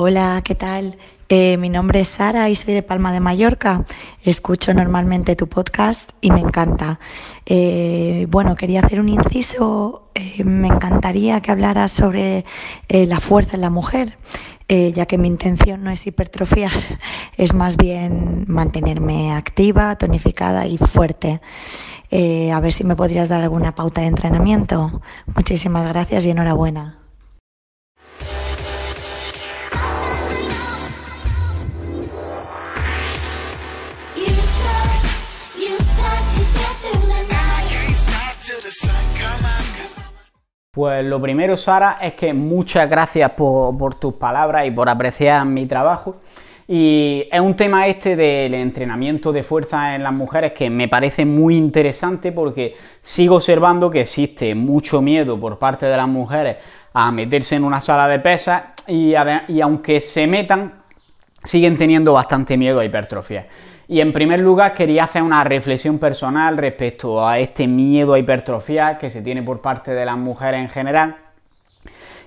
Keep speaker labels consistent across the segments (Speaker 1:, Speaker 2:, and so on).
Speaker 1: Hola, ¿qué tal? Eh, mi nombre es Sara y soy de Palma de Mallorca. Escucho normalmente tu podcast y me encanta. Eh, bueno, quería hacer un inciso. Eh, me encantaría que hablaras sobre la fuerza en la mujer, ya que mi intención no es hipertrofiar, es más bien mantenerme activa, tonificada y fuerte. a ver si me podrías dar alguna pauta de entrenamiento. Muchísimas gracias y enhorabuena. Pues lo primero, Sara, es que muchas gracias por, tus palabras y por apreciar mi trabajo. Y es un tema este del entrenamiento de fuerza en las mujeres que me parece muy interesante porque sigo observando que existe mucho miedo por parte de las mujeres a meterse en una sala de pesas y, y aunque se metan, siguen teniendo bastante miedo a hipertrofia. Y en primer lugar quería hacer una reflexión personal respecto a este miedo a hipertrofia que se tiene por parte de las mujeres en general.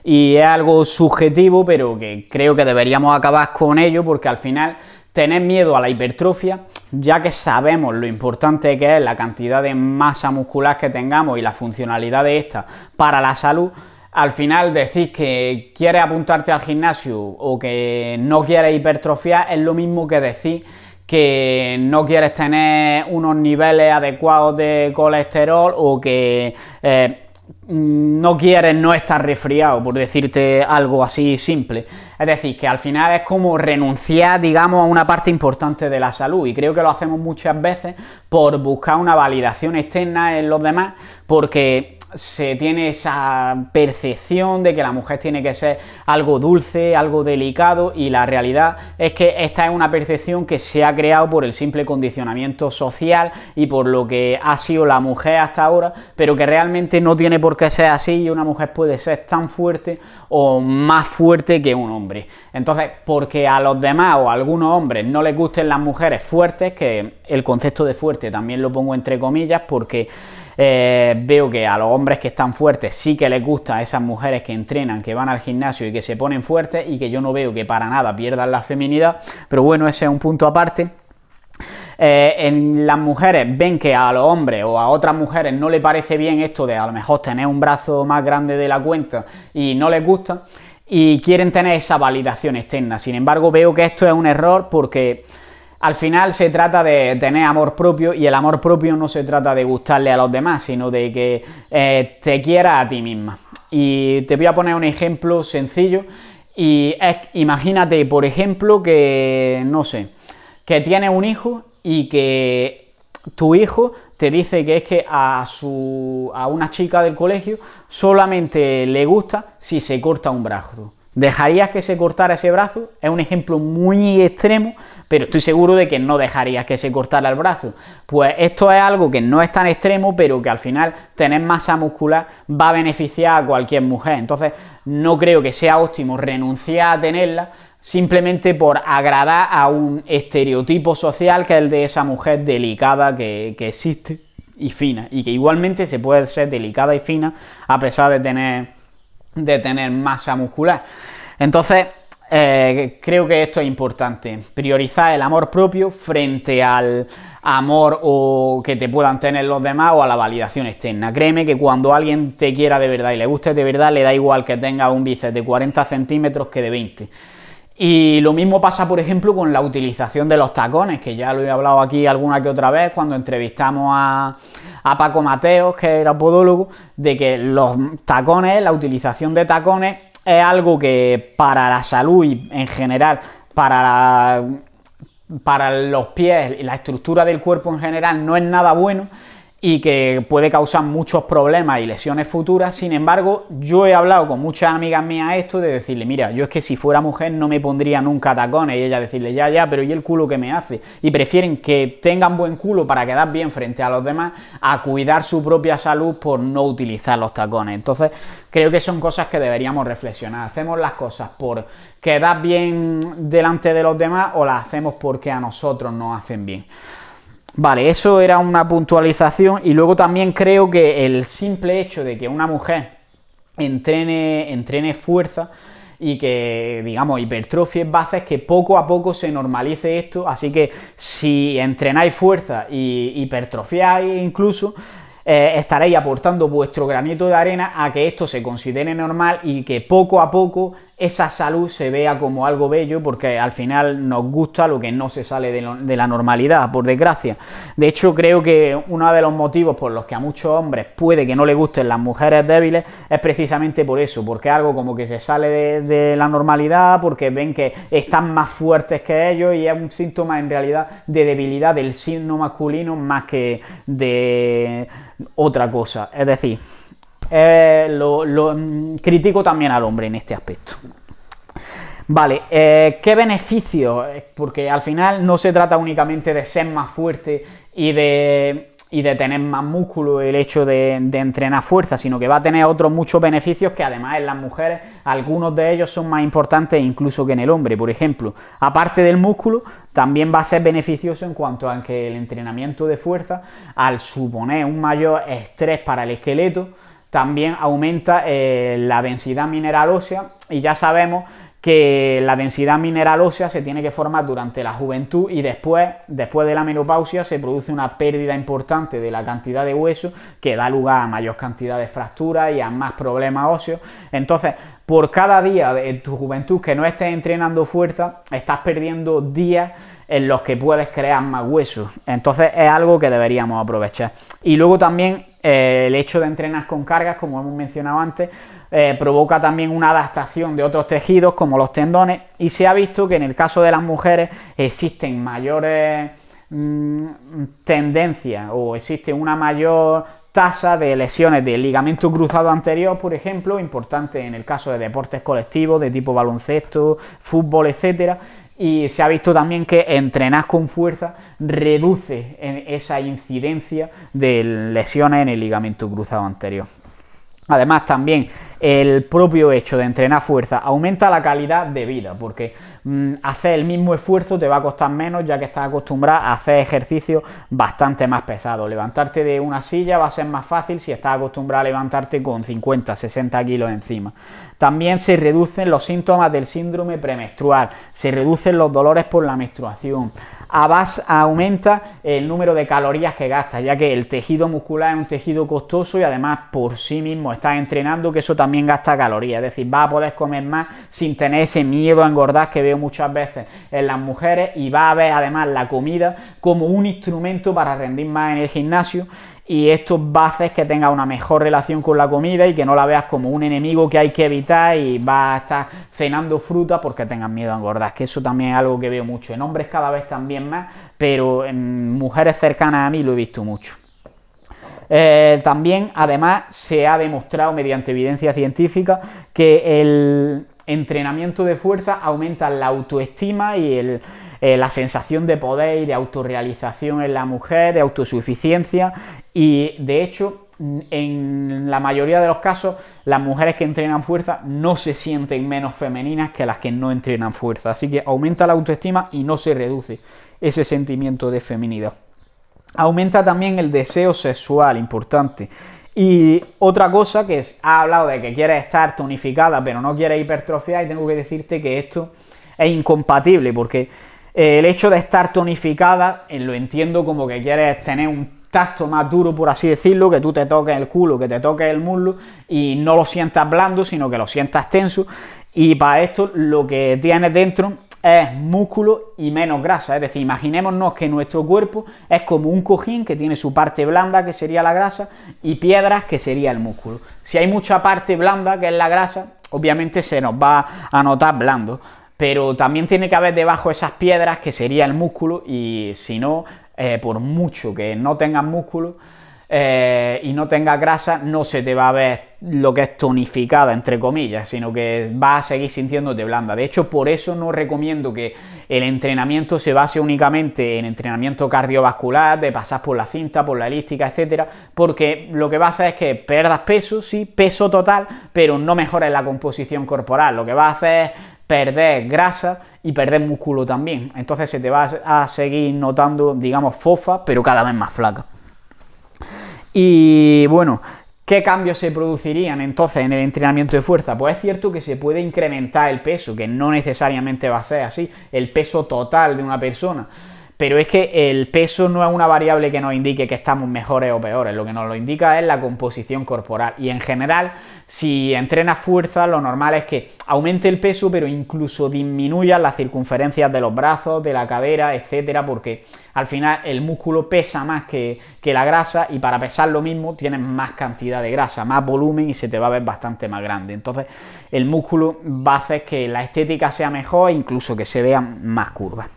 Speaker 1: Y es algo subjetivo, pero que creo que deberíamos acabar con ello porque al final tener miedo a la hipertrofia, ya que sabemos lo importante que es la cantidad de masa muscular que tengamos y la funcionalidad de esta para la salud, al final decir que quieres apuntarte al gimnasio o que no quieres hipertrofiar es lo mismo que decir que no quieres tener unos niveles adecuados de colesterol o que eh, no quieres no estar resfriado, por decirte algo así simple. Es decir, que al final es como renunciar, digamos, a una parte importante de la salud y creo que lo hacemos muchas veces por buscar una validación externa en los demás porque se tiene esa percepción de que la mujer tiene que ser algo dulce, algo delicado y la realidad es que esta es una percepción que se ha creado por el simple condicionamiento social y por lo que ha sido la mujer hasta ahora, pero que realmente no tiene por qué ser así y una mujer puede ser tan fuerte o más fuerte que un hombre. Entonces, porque a los demás o a algunos hombres no les gusten las mujeres fuertes, que el concepto de fuerte también lo pongo entre comillas porque eh, veo que a los hombres que están fuertes sí que les gusta a esas mujeres que entrenan, que van al gimnasio y que se ponen fuertes y que yo no veo que para nada pierdan la feminidad, pero bueno, ese es un punto aparte. Eh, en las mujeres ven que a los hombres o a otras mujeres no le parece bien esto de a lo mejor tener un brazo más grande de la cuenta y no les gusta y quieren tener esa validación externa. Sin embargo, veo que esto es un error porque al final se trata de tener amor propio y el amor propio no se trata de gustarle a los demás, sino de que eh, te quiera a ti misma. Y te voy a poner un ejemplo sencillo y imagínate, por ejemplo, que, no sé, que tienes un hijo y que tu hijo te dice que es que a, su, a una chica del colegio solamente le gusta si se corta un brazo. ¿Dejarías que se cortara ese brazo? Es un ejemplo muy extremo, pero estoy seguro de que no dejarías que se cortara el brazo. Pues esto es algo que no es tan extremo, pero que al final tener masa muscular va a beneficiar a cualquier mujer. Entonces, no creo que sea óptimo renunciar a tenerla simplemente por agradar a un estereotipo social que es el de esa mujer delicada que, existe y fina, y que igualmente se puede ser delicada y fina a pesar de tener, de tener masa muscular. Entonces, eh, creo que esto es importante. Priorizar el amor propio frente al amor o que te puedan tener los demás o a la validación externa. Créeme que cuando alguien te quiera de verdad y le guste de verdad, le da igual que tenga un bíceps de 40 centímetros que de 20. Y lo mismo pasa, por ejemplo, con la utilización de los tacones, que ya lo he hablado aquí alguna que otra vez cuando entrevistamos a, a Paco Mateos, que era podólogo, de que los tacones, la utilización de tacones es algo que para la salud y en general, para, para los pies y la estructura del cuerpo en general no es nada bueno, y que puede causar muchos problemas y lesiones futuras. Sin embargo, yo he hablado con muchas amigas mías esto de decirle, mira, yo es que si fuera mujer no me pondría nunca tacones y ella decirle, ya, ya, pero ¿y el culo que me hace? Y prefieren que tengan buen culo para quedar bien frente a los demás a cuidar su propia salud por no utilizar los tacones. Entonces, creo que son cosas que deberíamos reflexionar. ¿Hacemos las cosas por quedar bien delante de los demás o las hacemos porque a nosotros nos hacen bien? Vale, eso era una puntualización y luego también creo que el simple hecho de que una mujer entrene, entrene fuerza y que, digamos, hipertrofie es base que poco a poco se normalice esto, así que si entrenáis fuerza y hipertrofiáis incluso, eh, estaréis aportando vuestro granito de arena a que esto se considere normal y que poco a poco esa salud se vea como algo bello porque al final nos gusta lo que no se sale de, la normalidad, por desgracia. De hecho, creo que uno de los motivos por los que a muchos hombres puede que no le gusten las mujeres débiles es precisamente por eso, porque algo como que se sale de la normalidad, porque ven que están más fuertes que ellos y es un síntoma en realidad de debilidad del signo masculino más que de otra cosa. Es decir, eh, lo, mm, critico también al hombre en este aspecto. Vale, eh, ¿qué beneficios? Porque al final no se trata únicamente de ser más fuerte y de, tener más músculo el hecho de, entrenar fuerza, sino que va a tener otros muchos beneficios que además en las mujeres algunos de ellos son más importantes incluso que en el hombre. Por ejemplo, aparte del músculo, también va a ser beneficioso en cuanto a que el entrenamiento de fuerza, al suponer un mayor estrés para el esqueleto, también aumenta eh, la densidad mineral ósea y ya sabemos que la densidad mineral ósea se tiene que formar durante la juventud y después, después de la menopausia se produce una pérdida importante de la cantidad de hueso que da lugar a mayor cantidad de fracturas y a más problemas óseos. Entonces, por cada día de tu juventud que no estés entrenando fuerza, estás perdiendo días en los que puedes crear más huesos. Entonces es algo que deberíamos aprovechar. Y luego también el hecho de entrenar con cargas, como hemos mencionado antes, eh, provoca también una adaptación de otros tejidos como los tendones y se ha visto que en el caso de las mujeres existen mayores mm, tendencias o existe una mayor tasa de lesiones del ligamento cruzado anterior, por ejemplo, importante en el caso de deportes colectivos de tipo baloncesto, fútbol, etcétera, y se ha visto también que entrenar con fuerza reduce esa incidencia de lesiones en el ligamento cruzado anterior. Además, también el propio hecho de entrenar fuerza aumenta la calidad de vida, porque mm, hacer el mismo esfuerzo te va a costar menos, ya que estás acostumbrado a hacer ejercicio bastante más pesado. Levantarte de una silla va a ser más fácil si estás acostumbrado a levantarte con 50, 60 kilos encima. También se reducen los síntomas del síndrome premenstrual, se reducen los dolores por la menstruación aumenta el número de calorías que gastas, ya que el tejido muscular es un tejido costoso y además por sí mismo está entrenando, que eso también gasta calorías, es decir, vas a poder comer más sin tener ese miedo a engordar que veo muchas veces en las mujeres y va a ver además la comida como un instrumento para rendir más en el gimnasio y esto va a hacer que tengas una mejor relación con la comida y que no la veas como un enemigo que hay que evitar y vas a estar cenando fruta porque tengas miedo a engordar, que eso también es algo que veo mucho, en hombres cada vez también más, pero en mujeres cercanas a mí lo he visto mucho. Eh, también, además, se ha demostrado mediante evidencia científica que el entrenamiento de fuerza aumenta la autoestima y eh, la sensación de poder y de autorrealización en la mujer, de autosuficiencia y de hecho, en la mayoría de los casos, las mujeres que entrenan fuerza no se sienten menos femeninas que las que no entrenan fuerza. Así que aumenta la autoestima y no se reduce ese sentimiento de feminidad. Aumenta también el deseo sexual, importante. Y otra cosa que es, ha hablado de que quiere estar tonificada, pero no quiere hipertrofiar, y tengo que decirte que esto es incompatible, porque el hecho de estar tonificada, eh, lo entiendo como que quieres tener un tacto más duro, por así decirlo, que tú te toques el culo, que te toques el muslo y no lo sientas blando, sino que lo sientas tenso. Y para esto lo que tienes dentro es músculo y menos grasa. Es decir, imaginémonos que nuestro cuerpo es como un cojín que tiene su parte blanda, que sería la grasa, y piedras, que sería el músculo. Si hay mucha parte blanda, que es la grasa, obviamente se nos va a notar blando pero también tiene que haber debajo esas piedras que sería el músculo y si no eh, por mucho que no tengas músculo eh, y no tengas grasa, no se te va a ver lo que es tonificada, entre comillas, sino que vas a seguir sintiéndote blanda. De hecho, por eso no recomiendo que el entrenamiento se base únicamente en entrenamiento cardiovascular, de pasar por la cinta, por la elíptica, etcétera, porque lo que va a hacer es que pierdas peso, sí, peso total, pero no mejores la composición corporal. Lo que va a hacer es perder grasa y perder músculo también. Entonces se te va a seguir notando, digamos, fofa, pero cada vez más flaca. Y bueno, ¿Qué cambios se producirían entonces en el entrenamiento de fuerza? Pues es cierto que se puede incrementar el peso, que no necesariamente va a ser así, el peso total de una persona pero es que el peso no es una variable que nos indique que estamos mejores o peores, lo que nos lo indica es la composición corporal y en general si entrenas fuerza lo normal es que aumente el peso pero incluso disminuya las circunferencias de los brazos, de la cadera, etcétera, porque al final el músculo pesa más que, que la grasa y para pesar lo mismo tienes más cantidad de grasa, más volumen y se te va a ver bastante más grande. Entonces el músculo va a hacer que la estética sea mejor e incluso que se vean más curvas.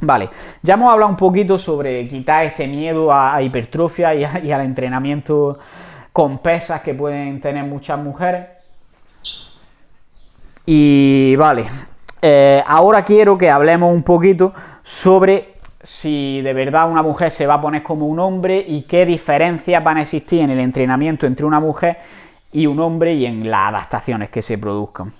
Speaker 1: Vale, ya hemos hablado un poquito sobre quitar este miedo a, hipertrofia y, al entrenamiento con pesas que pueden tener muchas mujeres. Y vale, eh, ahora quiero que hablemos un poquito sobre si de verdad una mujer se va a poner como un hombre y qué diferencias van a existir en el entrenamiento entre una mujer y un hombre y en las adaptaciones que se produzcan.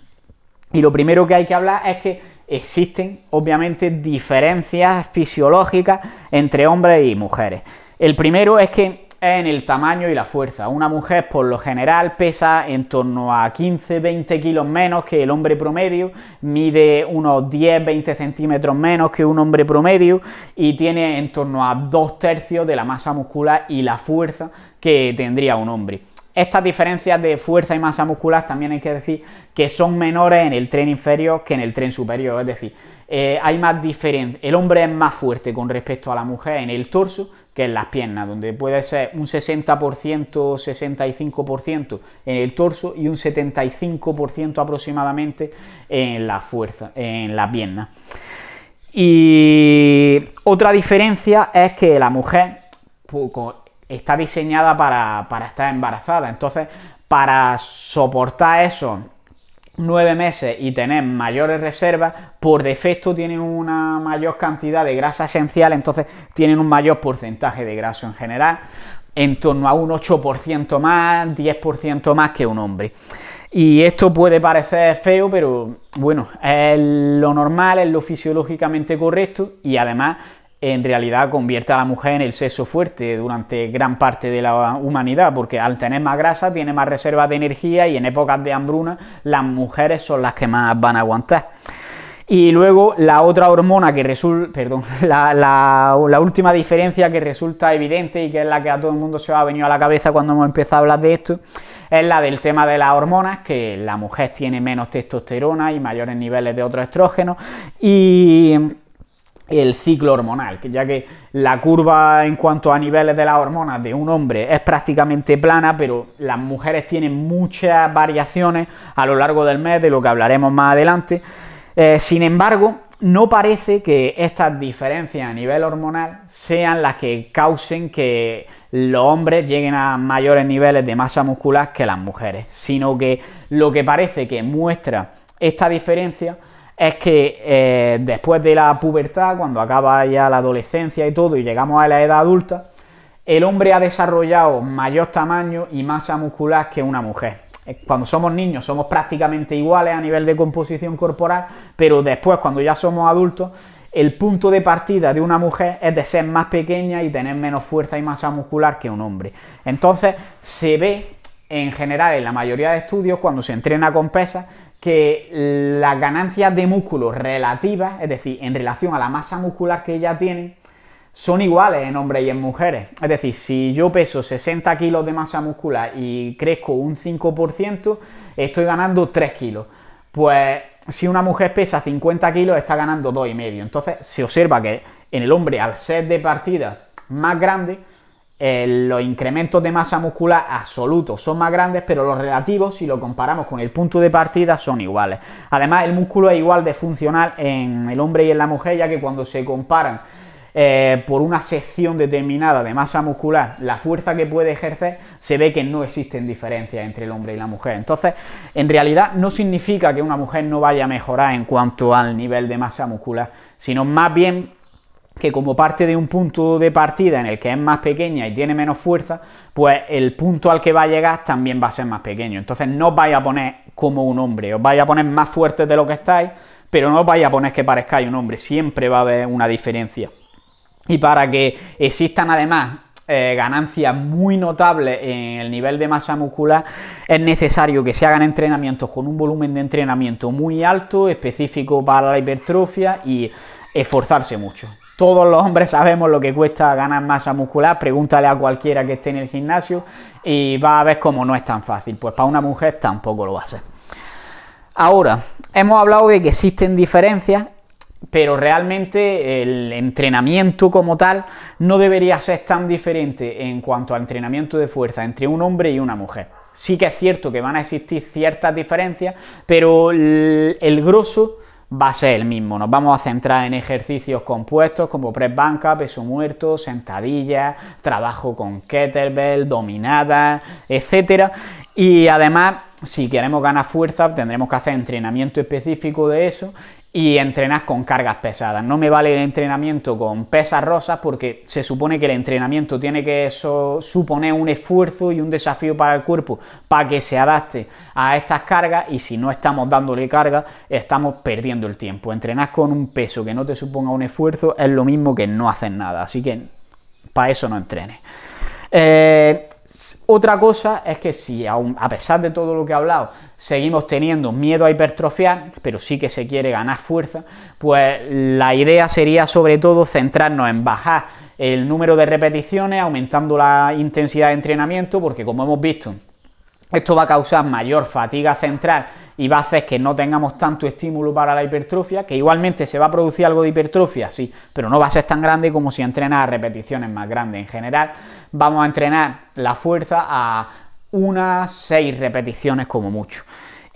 Speaker 1: Y lo primero que hay que hablar es que existen obviamente diferencias fisiológicas entre hombres y mujeres. El primero es que en el tamaño y la fuerza. Una mujer por lo general pesa en torno a 15-20 kilos menos que el hombre promedio, mide unos 10-20 centímetros menos que un hombre promedio y tiene en torno a dos tercios de la masa muscular y la fuerza que tendría un hombre. Estas diferencias de fuerza y masa muscular también hay que decir que son menores en el tren inferior que en el tren superior, es decir, eh, hay más diferencia, el hombre es más fuerte con respecto a la mujer en el torso que en las piernas, donde puede ser un 60%, 65% en el torso y un 75% aproximadamente en la fuerza, en la pierna. Y otra diferencia es que la mujer, pues, está diseñada para, estar embarazada. Entonces, para soportar eso nueve meses y tener mayores reservas, por defecto tienen una mayor cantidad de grasa esencial, entonces tienen un mayor porcentaje de graso en general, en torno a un 8% más, 10% más que un hombre. Y esto puede parecer feo, pero bueno, es lo normal, es lo fisiológicamente correcto y además en realidad convierte a la mujer en el sexo fuerte durante gran parte de la humanidad, porque al tener más grasa tiene más reservas de energía y en épocas de hambruna las mujeres son las que más van a aguantar. Y luego la otra hormona que resulta, perdón, la, última diferencia que resulta evidente y que es la que a todo el mundo se ha venido a la cabeza cuando hemos empezado a hablar de esto, es la del tema de las hormonas, que la mujer tiene menos testosterona y mayores niveles de otro estrógeno y el ciclo hormonal, ya que la curva en cuanto a niveles de las hormonas de un hombre es prácticamente plana, pero las mujeres tienen muchas variaciones a lo largo del mes, de lo que hablaremos más adelante. Eh, sin embargo, no parece que estas diferencias a nivel hormonal sean las que causen que los hombres lleguen a mayores niveles de masa muscular que las mujeres, sino que lo que parece que muestra esta diferencia es que eh, después de la pubertad, cuando acaba ya la adolescencia y todo, y llegamos a la edad adulta, el hombre ha desarrollado mayor tamaño y masa muscular que una mujer. Eh, cuando somos niños somos prácticamente iguales a nivel de composición corporal, pero después cuando ya somos adultos, el punto de partida de una mujer es de ser más pequeña y tener menos fuerza y masa muscular que un hombre. Entonces se ve en general en la mayoría de estudios cuando se entrena con pesas que las ganancias de músculo relativas, es decir, en relación a la masa muscular que ya tienen, son iguales en hombres y en mujeres. Es decir, si yo peso 60 kilos de masa muscular y crezco un 5%, estoy ganando 3 kilos. Pues si una mujer pesa 50 kilos, está ganando 2,5. Entonces se observa que en el hombre, al ser de partida más grande, los incrementos de masa muscular absolutos son más grandes, pero los relativos, si lo comparamos con el punto de partida, son iguales. Además, el músculo es igual de funcional en el hombre y en la mujer, ya que cuando se comparan eh, por una sección determinada de masa muscular la fuerza que puede ejercer, se ve que no existen diferencias entre el hombre y la mujer. Entonces, en realidad no significa que una mujer no vaya a mejorar en cuanto al nivel de masa muscular, sino más bien que como parte de un punto de partida en el que es más pequeña y tiene menos fuerza, pues el punto al que va a llegar también va a ser más pequeño. Entonces no os vais a poner como un hombre, os vais a poner más fuertes de lo que estáis, pero no os vais a poner que parezcáis un hombre, siempre va a haber una diferencia. Y para que existan además eh, ganancias muy notables en el nivel de masa muscular, es necesario que se hagan entrenamientos con un volumen de entrenamiento muy alto, específico para la hipertrofia y esforzarse mucho. Todos los hombres sabemos lo que cuesta ganar masa muscular, pregúntale a cualquiera que esté en el gimnasio y va a ver cómo no es tan fácil. Pues para una mujer tampoco lo va a ser. Ahora, hemos hablado de que existen diferencias, pero realmente el entrenamiento como tal no debería ser tan diferente en cuanto al entrenamiento de fuerza entre un hombre y una mujer. Sí que es cierto que van a existir ciertas diferencias, pero el grosso va a ser el mismo. Nos vamos a centrar en ejercicios compuestos como press banca, peso muerto, sentadilla, trabajo con kettlebell, dominada etcétera. Y además, si queremos ganar fuerza, tendremos que hacer entrenamiento específico de eso y entrenas con cargas pesadas. No me vale el entrenamiento con pesas rosas porque se supone que el entrenamiento tiene que suponer un esfuerzo y un desafío para el cuerpo para que se adapte a estas cargas y si no estamos dándole carga estamos perdiendo el tiempo. Entrenar con un peso que no te suponga un esfuerzo es lo mismo que no hacer nada, así que para eso no entrenes. Eh, otra cosa es que si aún a pesar de todo lo que he hablado seguimos teniendo miedo a hipertrofiar, pero sí que se quiere ganar fuerza, pues la idea sería sobre todo centrarnos en bajar el número de repeticiones, aumentando la intensidad de entrenamiento, porque como hemos visto, esto va a causar mayor fatiga central y va a hacer que no tengamos tanto estímulo para la hipertrofia, que igualmente se va a producir algo de hipertrofia, sí, pero no va a ser tan grande como si entrenara repeticiones más grandes. En general, vamos a entrenar la fuerza a unas seis repeticiones como mucho.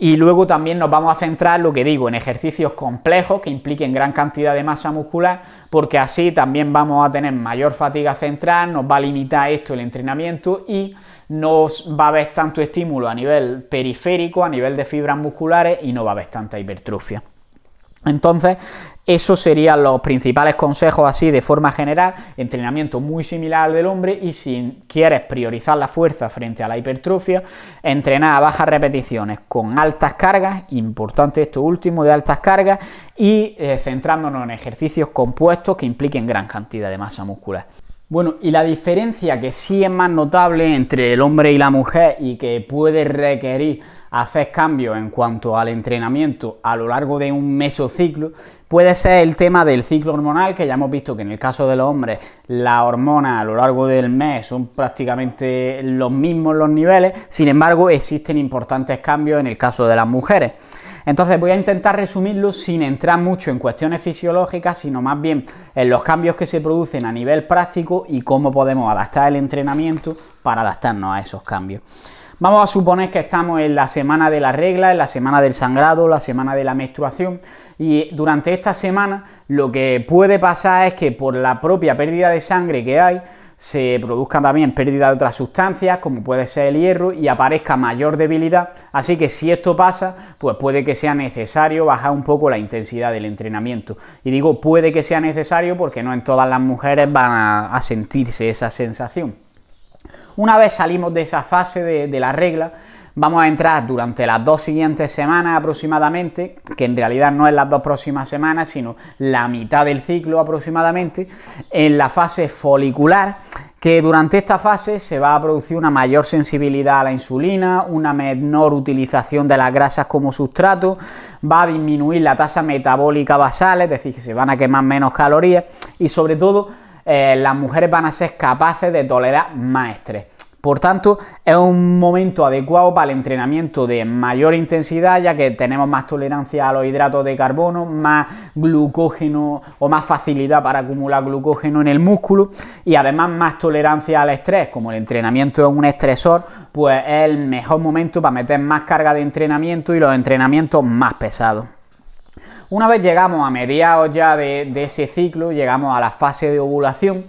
Speaker 1: Y luego también nos vamos a centrar, lo que digo, en ejercicios complejos que impliquen gran cantidad de masa muscular, porque así también vamos a tener mayor fatiga central, nos va a limitar esto el entrenamiento y nos va a haber tanto estímulo a nivel periférico, a nivel de fibras musculares y no va a haber tanta hipertrofia. Entonces, esos serían los principales consejos así de forma general, entrenamiento muy similar al del hombre y si quieres priorizar la fuerza frente a la hipertrofia, entrenar a bajas repeticiones con altas cargas, importante esto último de altas cargas, y eh, centrándonos en ejercicios compuestos que impliquen gran cantidad de masa muscular. Bueno, y la diferencia que sí es más notable entre el hombre y la mujer y que puede requerir Hacer cambios en cuanto al entrenamiento a lo largo de un ciclo, puede ser el tema del ciclo hormonal, que ya hemos visto que en el caso de los hombres las hormonas a lo largo del mes son prácticamente los mismos los niveles, sin embargo existen importantes cambios en el caso de las mujeres. Entonces voy a intentar resumirlo sin entrar mucho en cuestiones fisiológicas, sino más bien en los cambios que se producen a nivel práctico y cómo podemos adaptar el entrenamiento para adaptarnos a esos cambios. Vamos a suponer que estamos en la semana de la regla, en la semana del sangrado, la semana de la menstruación y durante esta semana lo que puede pasar es que por la propia pérdida de sangre que hay, se produzca también pérdida de otras sustancias, como puede ser el hierro, y aparezca mayor debilidad. Así que si esto pasa, pues puede que sea necesario bajar un poco la intensidad del entrenamiento. Y digo puede que sea necesario porque no en todas las mujeres van a, sentirse esa sensación. Una vez salimos de esa fase de, la regla, vamos a entrar durante las dos siguientes semanas aproximadamente, que en realidad no es las dos próximas semanas, sino la mitad del ciclo aproximadamente, en la fase folicular, que durante esta fase se va a producir una mayor sensibilidad a la insulina, una menor utilización de las grasas como sustrato, va a disminuir la tasa metabólica basal, es decir, que se van a quemar menos calorías y sobre todo eh, las mujeres van a ser capaces de tolerar más estrés. Por tanto, es un momento adecuado para el entrenamiento de mayor intensidad, ya que tenemos más tolerancia a los hidratos de carbono, más glucógeno o más facilidad para acumular glucógeno en el músculo y además más tolerancia al estrés. Como el entrenamiento es un estresor, pues es el mejor momento para meter más carga de entrenamiento y los entrenamientos más pesados. Una vez llegamos a mediados ya de, ese ciclo, llegamos a la fase de ovulación,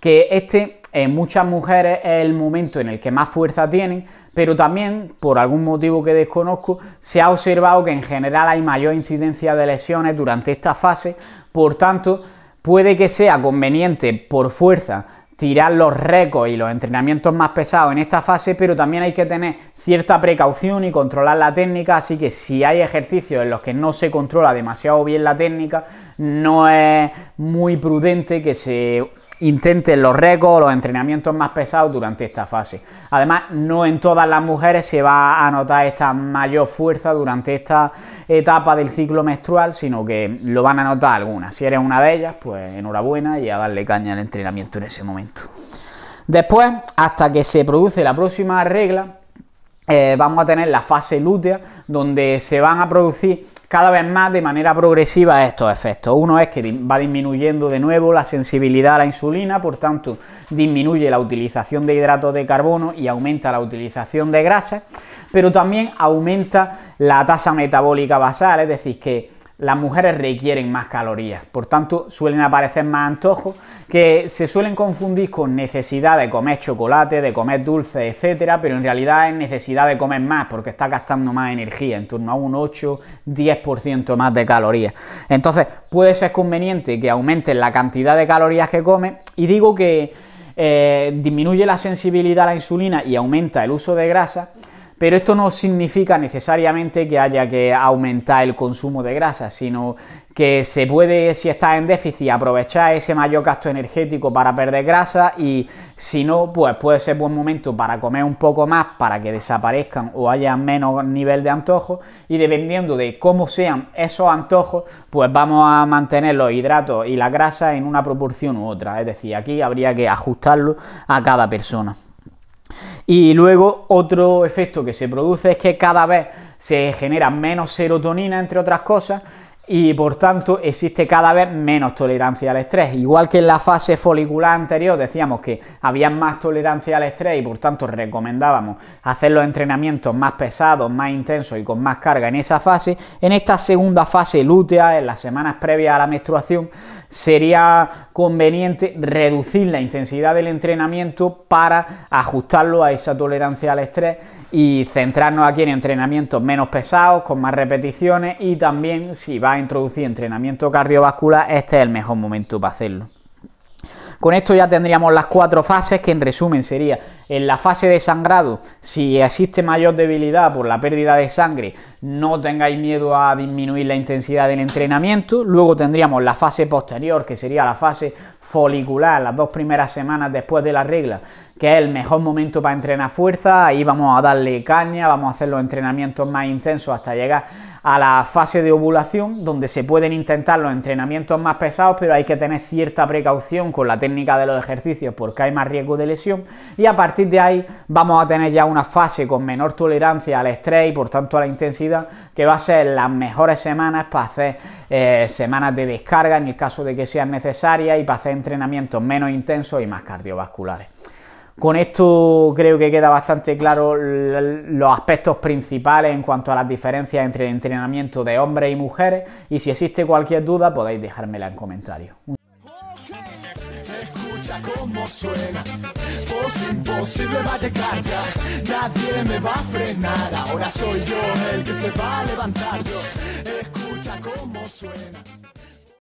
Speaker 1: que este en muchas mujeres es el momento en el que más fuerza tienen, pero también, por algún motivo que desconozco, se ha observado que en general hay mayor incidencia de lesiones durante esta fase, por tanto, puede que sea conveniente por fuerza tirar los récords y los entrenamientos más pesados en esta fase, pero también hay que tener cierta precaución y controlar la técnica, así que si hay ejercicios en los que no se controla demasiado bien la técnica, no es muy prudente que se intenten los regos, los entrenamientos más pesados durante esta fase. Además, no en todas las mujeres se va a notar esta mayor fuerza durante esta etapa del ciclo menstrual, sino que lo van a notar algunas. Si eres una de ellas, pues enhorabuena y a darle caña al entrenamiento en ese momento. Después, hasta que se produce la próxima regla, eh, vamos a tener la fase lútea, donde se van a producir cada vez más de manera progresiva estos efectos. Uno es que va disminuyendo de nuevo la sensibilidad a la insulina, por tanto disminuye la utilización de hidratos de carbono y aumenta la utilización de grasas, pero también aumenta la tasa metabólica basal, es decir, que las mujeres requieren más calorías, por tanto suelen aparecer más antojos que se suelen confundir con necesidad de comer chocolate, de comer dulce, etcétera, pero en realidad es necesidad de comer más porque está gastando más energía, en torno a un 8-10% más de calorías. Entonces puede ser conveniente que aumenten la cantidad de calorías que comen y digo que eh, disminuye la sensibilidad a la insulina y aumenta el uso de grasa, pero esto no significa necesariamente que haya que aumentar el consumo de grasa, sino que se puede, si estás en déficit, aprovechar ese mayor gasto energético para perder grasa y si no, pues puede ser buen momento para comer un poco más para que desaparezcan o haya menos nivel de antojo y dependiendo de cómo sean esos antojos, pues vamos a mantener los hidratos y la grasa en una proporción u otra. Es decir, aquí habría que ajustarlo a cada persona. Y luego otro efecto que se produce es que cada vez se genera menos serotonina, entre otras cosas, y por tanto existe cada vez menos tolerancia al estrés. Igual que en la fase folicular anterior decíamos que había más tolerancia al estrés y por tanto recomendábamos hacer los entrenamientos más pesados, más intensos y con más carga en esa fase, en esta segunda fase lútea, en las semanas previas a la menstruación, sería conveniente reducir la intensidad del entrenamiento para ajustarlo a esa tolerancia al estrés y centrarnos aquí en entrenamientos menos pesados, con más repeticiones y también si va a introducir entrenamiento cardiovascular, este es el mejor momento para hacerlo. Con esto ya tendríamos las cuatro fases que en resumen sería en la fase de sangrado, si existe mayor debilidad por la pérdida de sangre, no tengáis miedo a disminuir la intensidad del entrenamiento. Luego tendríamos la fase posterior, que sería la fase folicular, las dos primeras semanas después de la regla, que es el mejor momento para entrenar fuerza, ahí vamos a darle caña, vamos a hacer los entrenamientos más intensos hasta llegar a la fase de ovulación, donde se pueden intentar los entrenamientos más pesados, pero hay que tener cierta precaución con la técnica de los ejercicios porque hay más riesgo de lesión. Y a partir de ahí vamos a tener ya una fase con menor tolerancia al estrés y por tanto a la intensidad, que va a ser las mejores semanas para hacer eh, semanas de descarga en el caso de que sean necesarias y para hacer entrenamientos menos intensos y más cardiovasculares. Con esto creo que queda bastante claro los aspectos principales en cuanto a las diferencias entre el entrenamiento de hombres y mujeres y si existe cualquier duda podéis dejármela en comentarios.